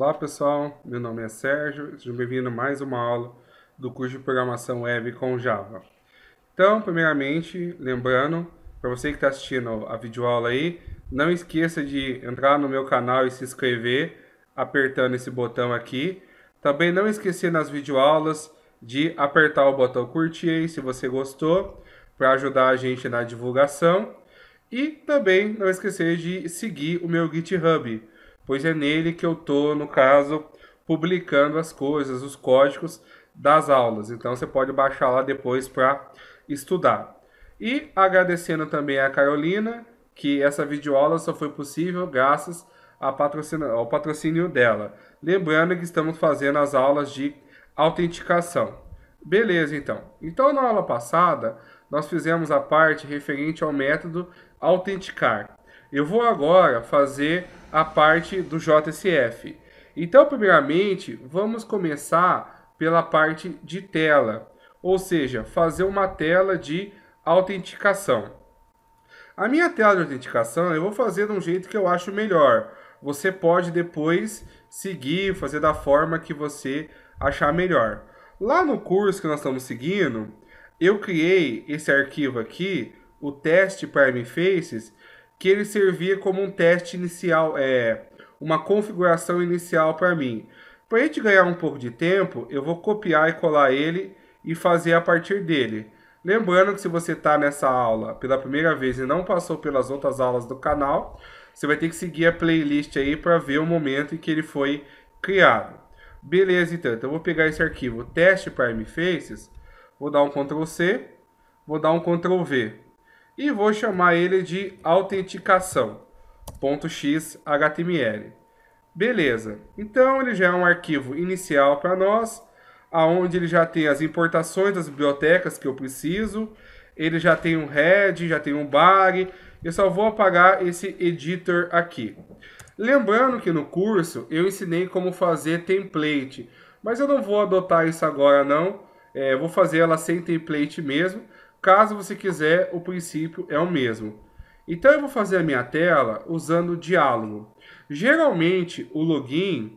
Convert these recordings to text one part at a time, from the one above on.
Olá pessoal, meu nome é Sérgio, sejam bem-vindos a mais uma aula do curso de Programação Web com Java. Então, primeiramente, lembrando, para você que está assistindo a videoaula aí, não esqueça de entrar no meu canal e se inscrever apertando esse botão aqui. Também não esquecer nas videoaulas de apertar o botão curtir aí, se você gostou, para ajudar a gente na divulgação. E também não esquecer de seguir o meu GitHub, pois é nele que eu estou, no caso, publicando as coisas, os códigos das aulas. Então você pode baixar lá depois para estudar. E agradecendo também a Carolina, que essa videoaula só foi possível graças patrocínio, ao patrocínio dela. Lembrando que estamos fazendo as aulas de autenticação. Beleza, então. Então, na aula passada, nós fizemos a parte referente ao método autenticar. Eu vou agora fazer a parte do JSF. Então, primeiramente, vamos começar pela parte de tela, ou seja, fazer uma tela de autenticação. A minha tela de autenticação eu vou fazer de um jeito que eu acho melhor. Você pode depois seguir, fazer da forma que você achar melhor. Lá no curso que nós estamos seguindo, eu criei esse arquivo aqui, o teste Prime Faces, que ele servia como um teste inicial, é, uma configuração inicial para mim. Para a gente ganhar um pouco de tempo, eu vou copiar e colar ele e fazer a partir dele. Lembrando que se você está nessa aula pela primeira vez e não passou pelas outras aulas do canal, você vai ter que seguir a playlist aí para ver o momento em que ele foi criado. Beleza, então. Então eu vou pegar esse arquivo teste para faces, vou dar um Ctrl C, vou dar um Ctrl V e vou chamar ele de autenticação. .xhtml. Beleza. Então ele já é um arquivo inicial para nós, aonde ele já tem as importações das bibliotecas que eu preciso, ele já tem um head, já tem um bar eu só vou apagar esse editor aqui. Lembrando que no curso eu ensinei como fazer template, mas eu não vou adotar isso agora não, é, vou fazer ela sem template mesmo, Caso você quiser, o princípio é o mesmo. Então eu vou fazer a minha tela usando o diálogo. Geralmente o login,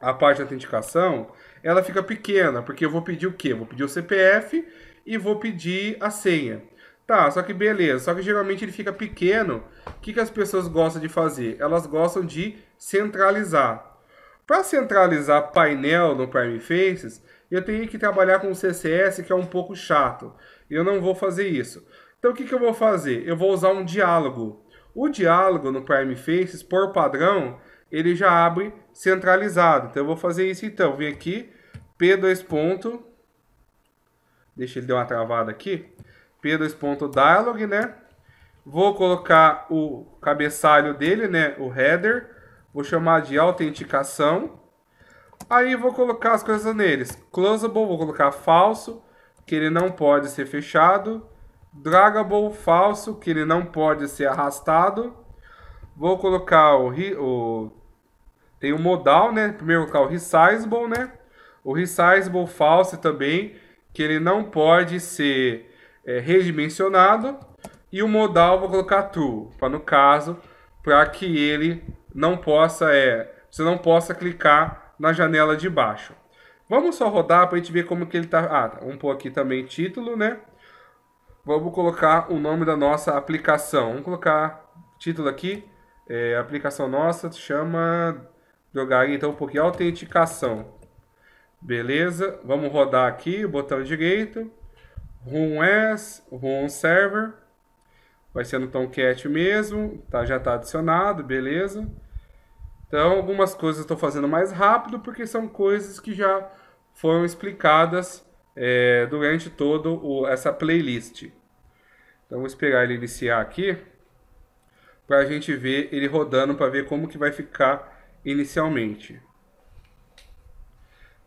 a parte de autenticação, ela fica pequena, porque eu vou pedir o quê? vou pedir o CPF e vou pedir a senha. Tá, só que beleza, só que geralmente ele fica pequeno. O que, que as pessoas gostam de fazer? Elas gostam de centralizar. Para centralizar painel no Prime Faces, eu tenho que trabalhar com CSS, que é um pouco chato. Eu não vou fazer isso. Então, o que, que eu vou fazer? Eu vou usar um diálogo. O diálogo no Prime Faces, por padrão, ele já abre centralizado. Então, eu vou fazer isso então. Vim aqui, P2 ponto... Deixa ele dar uma travada aqui. P2 ponto dialog, né? Vou colocar o cabeçalho dele, né? O header. Vou chamar de autenticação. Aí vou colocar as coisas neles. Closable, vou colocar falso, que ele não pode ser fechado. Dragable, falso, que ele não pode ser arrastado. Vou colocar o... o tem o modal, né? Primeiro vou colocar o resizable, né? O resizable falso também, que ele não pode ser é, redimensionado. E o modal vou colocar true, para no caso, para que ele não possa... É, você não possa clicar na janela de baixo. Vamos só rodar para a gente ver como que ele está... Ah, tá. vamos pôr aqui também título, né? Vamos colocar o nome da nossa aplicação. Vamos colocar título aqui. É, aplicação nossa chama... Jogar então um pouquinho autenticação. Beleza, vamos rodar aqui, botão direito. Run as, Run server. Vai ser no Tomcat mesmo, tá, já está adicionado, beleza. Então, algumas coisas eu estou fazendo mais rápido porque são coisas que já foram explicadas é, durante todo o, essa playlist. Então, vou esperar ele iniciar aqui para a gente ver ele rodando para ver como que vai ficar inicialmente.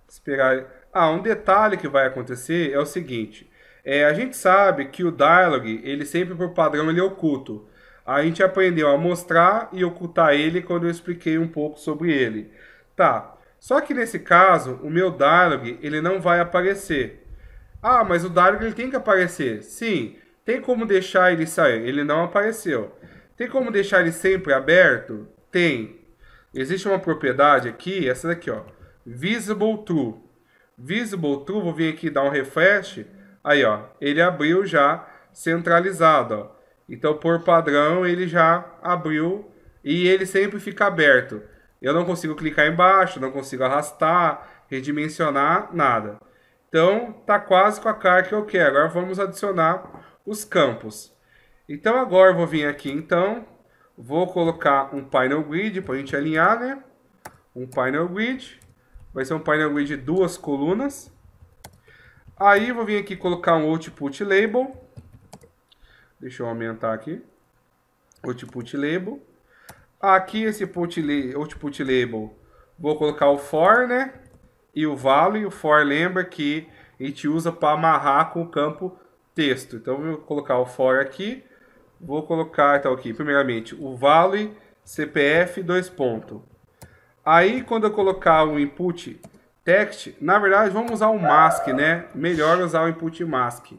Esperar. Ah, um detalhe que vai acontecer é o seguinte: é, a gente sabe que o dialog ele sempre por padrão ele é oculto. A gente aprendeu a mostrar e ocultar ele quando eu expliquei um pouco sobre ele. Tá. Só que nesse caso, o meu dialog, ele não vai aparecer. Ah, mas o dialog ele tem que aparecer. Sim. Tem como deixar ele sair? Ele não apareceu. Tem como deixar ele sempre aberto? Tem. Existe uma propriedade aqui, essa daqui, ó. Visible True. Visible True, vou vir aqui dar um refresh. Aí, ó. Ele abriu já centralizado, ó. Então, por padrão, ele já abriu e ele sempre fica aberto. Eu não consigo clicar embaixo, não consigo arrastar, redimensionar, nada. Então, tá quase com a cara que eu quero. Agora vamos adicionar os campos. Então, agora eu vou vir aqui, então, vou colocar um panel grid para a gente alinhar, né? Um panel grid. Vai ser um panel grid de duas colunas. Aí, vou vir aqui colocar um output label. Deixa eu aumentar aqui. Output label. Aqui esse put, output label, vou colocar o for, né? E o value. O for lembra que a gente usa para amarrar com o campo texto. Então vou colocar o for aqui. Vou colocar então aqui, primeiramente, o value CPF dois Aí quando eu colocar o input text, na verdade vamos usar o mask, né? Melhor usar o input mask.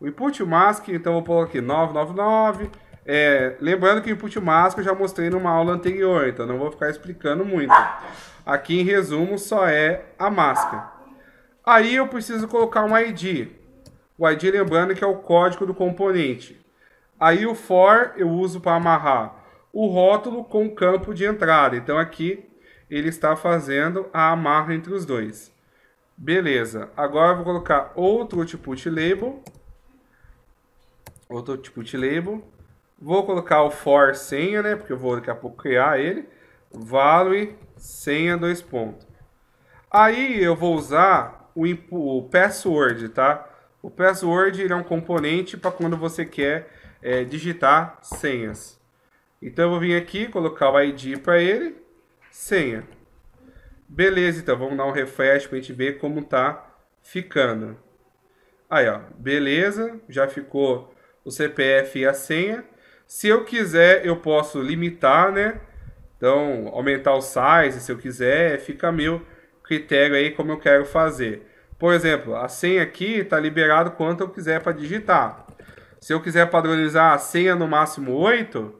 O input mask, então vou pôr aqui 999. É, lembrando que o input mask eu já mostrei numa aula anterior, então não vou ficar explicando muito. Aqui em resumo só é a máscara. Aí eu preciso colocar um ID. O ID lembrando que é o código do componente. Aí o for eu uso para amarrar o rótulo com o campo de entrada. Então aqui ele está fazendo a amarra entre os dois. Beleza. Agora eu vou colocar outro output label outro tipo de label. Vou colocar o for senha, né? Porque eu vou daqui a pouco criar ele. Value senha dois pontos. Aí eu vou usar o, o password, tá? O password ele é um componente para quando você quer é, digitar senhas. Então eu vou vir aqui, colocar o ID para ele, senha. Beleza, então vamos dar um refresh para a gente ver como tá ficando. Aí, ó, beleza, já ficou o CPF e a senha. Se eu quiser, eu posso limitar, né? Então, aumentar o size se eu quiser, fica meu critério aí como eu quero fazer. Por exemplo, a senha aqui está liberado quanto eu quiser para digitar. Se eu quiser padronizar a senha no máximo 8,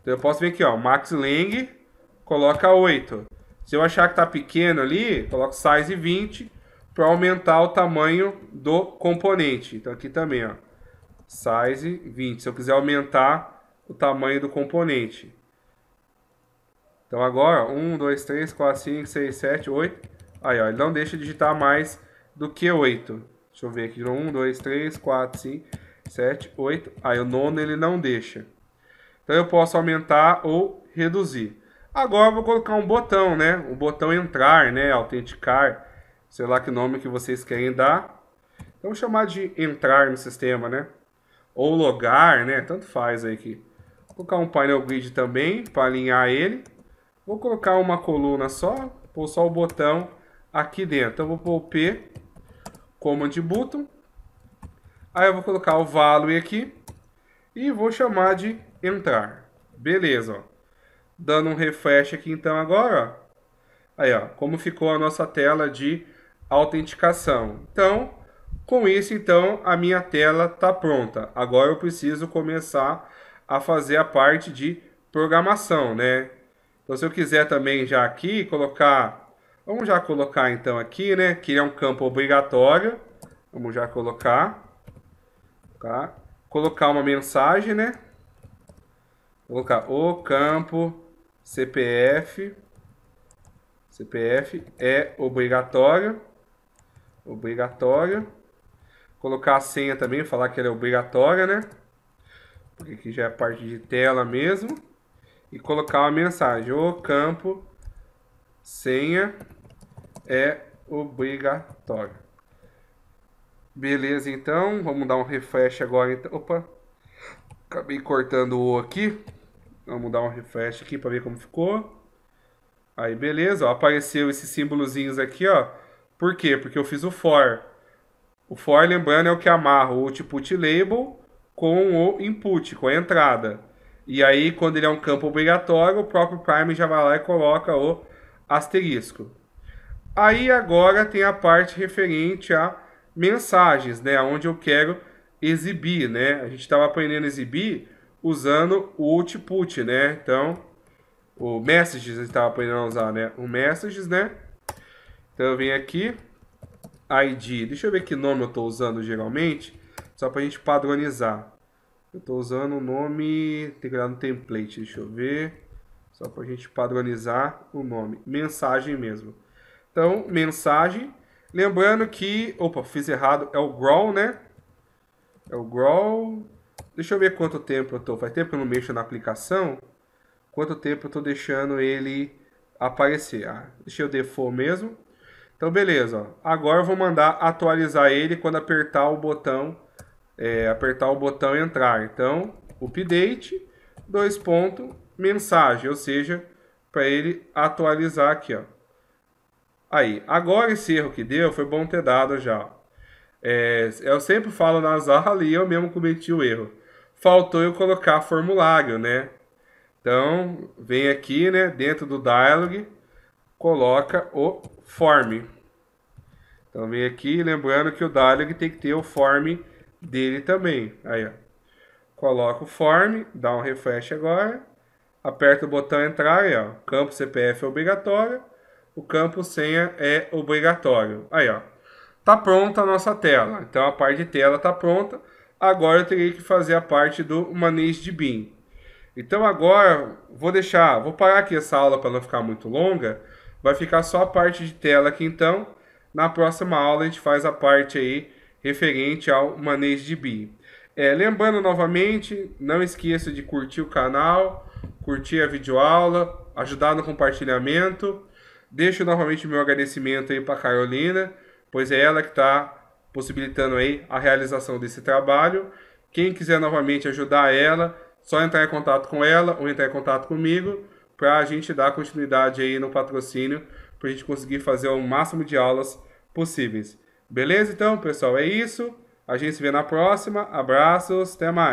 então eu posso vir aqui, ó, max leng, coloca 8. Se eu achar que está pequeno ali, coloco size 20 para aumentar o tamanho do componente. Então aqui também, ó size 20. Se eu quiser aumentar o tamanho do componente. Então agora, 1, 2, 3, 4, 5, 6, 7, 8. Aí, ó, ele não deixa digitar mais do que 8. Deixa eu ver aqui. 1, 2, 3, 4, 5, 7, 8. Aí o nono ele não deixa. Então eu posso aumentar ou reduzir. Agora eu vou colocar um botão, né? O botão entrar, né? Autenticar. Sei lá que nome que vocês querem dar. Então, Vamos chamar de entrar no sistema, né? ou logar, né? Tanto faz aí que Vou colocar um painel grid também para alinhar ele. Vou colocar uma coluna só, pôr só o botão aqui dentro. Então vou pôr o P, Command Button. Aí eu vou colocar o value aqui e vou chamar de entrar. Beleza, ó. Dando um refresh aqui então agora, ó. Aí, ó, como ficou a nossa tela de autenticação. Então, com isso, então, a minha tela está pronta. Agora eu preciso começar a fazer a parte de programação, né? Então, se eu quiser também já aqui colocar... Vamos já colocar, então, aqui, né? Que é um campo obrigatório. Vamos já colocar. Tá? Colocar uma mensagem, né? colocar o campo CPF. CPF é obrigatório. Obrigatório. Colocar a senha também, falar que ela é obrigatória, né? Porque aqui já é parte de tela mesmo. E colocar uma mensagem. O campo senha é obrigatório. Beleza, então. Vamos dar um refresh agora. Então. Opa! Acabei cortando o aqui. Vamos dar um refresh aqui para ver como ficou. Aí, beleza. Ó, apareceu esses símbolozinhos aqui, ó. Por quê? Porque eu fiz o for. O for, lembrando, é o que amarra o output label com o input, com a entrada. E aí, quando ele é um campo obrigatório, o próprio prime já vai lá e coloca o asterisco. Aí agora tem a parte referente a mensagens, né, onde eu quero exibir, né? A gente estava aprendendo a exibir usando o output, né? Então, o messages a gente estava aprendendo a usar, né? O messages, né? Então eu venho aqui, ID. Deixa eu ver que nome eu estou usando geralmente, só para a gente padronizar. Eu estou usando o nome, tem que olhar no template, deixa eu ver, só para a gente padronizar o nome. Mensagem mesmo. Então, mensagem. Lembrando que, opa, fiz errado, é o Grow, né? É o Grow. Deixa eu ver quanto tempo eu estou. Faz tempo que eu não mexo na aplicação. Quanto tempo eu estou deixando ele aparecer? Ah, deixei o default mesmo. Então, beleza. Agora eu vou mandar atualizar ele quando apertar o botão, é, apertar o botão entrar. Então, update, dois pontos, mensagem, ou seja, para ele atualizar aqui, ó. Aí, agora esse erro que deu foi bom ter dado já. É, eu sempre falo na aulas ali, eu mesmo cometi o erro. Faltou eu colocar formulário, né? Então, vem aqui, né, dentro do dialog, coloca o form. Então vem aqui, lembrando que o dialog tem que ter o form dele também. Aí, ó. Coloca o form, dá um refresh agora, aperta o botão entrar, aí, ó. campo CPF é obrigatório, o campo senha é obrigatório. Aí, ó. Tá pronta a nossa tela. Então a parte de tela tá pronta. Agora eu teria que fazer a parte do manejo de BIM. Então agora vou deixar, vou parar aqui essa aula para não ficar muito longa. Vai ficar só a parte de tela aqui então. Na próxima aula a gente faz a parte aí referente ao manejo de bi. É, lembrando novamente, não esqueça de curtir o canal, curtir a videoaula, ajudar no compartilhamento. Deixo novamente meu agradecimento aí para Carolina, pois é ela que está possibilitando aí a realização desse trabalho. Quem quiser novamente ajudar ela, só entrar em contato com ela ou entrar em contato comigo para a gente dar continuidade aí no patrocínio, para a gente conseguir fazer o máximo de aulas possíveis. Beleza? Então, pessoal, é isso. A gente se vê na próxima. Abraços, até mais.